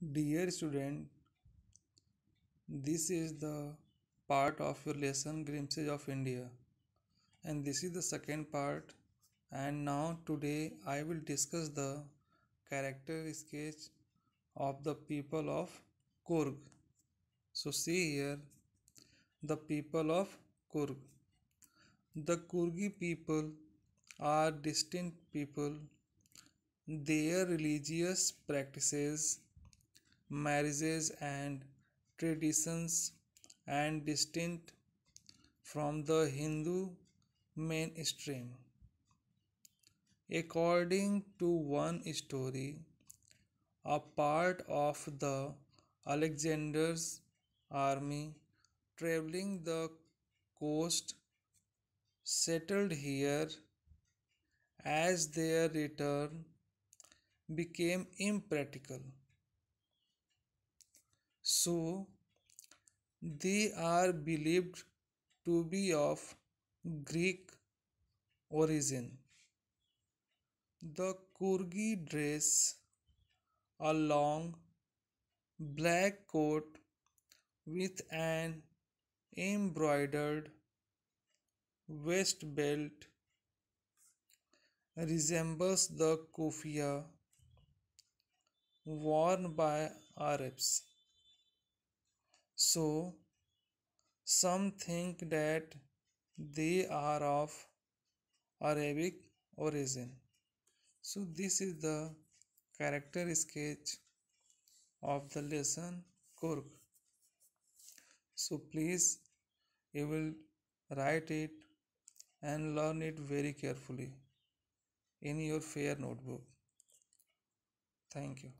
Dear student, this is the part of your lesson Glimpses of India and this is the second part and now today I will discuss the character sketch of the people of Kurg. So see here the people of Kurg. The Kurgi people are distinct people. Their religious practices marriages and traditions and distinct from the Hindu mainstream. According to one story, a part of the Alexander's army traveling the coast settled here as their return became impractical so they are believed to be of Greek origin. The Kurgi dress, a long black coat with an embroidered waist belt resembles the kufia worn by Arabs. So, some think that they are of Arabic origin. So, this is the character sketch of the lesson Kurk. So, please you will write it and learn it very carefully in your fair notebook. Thank you.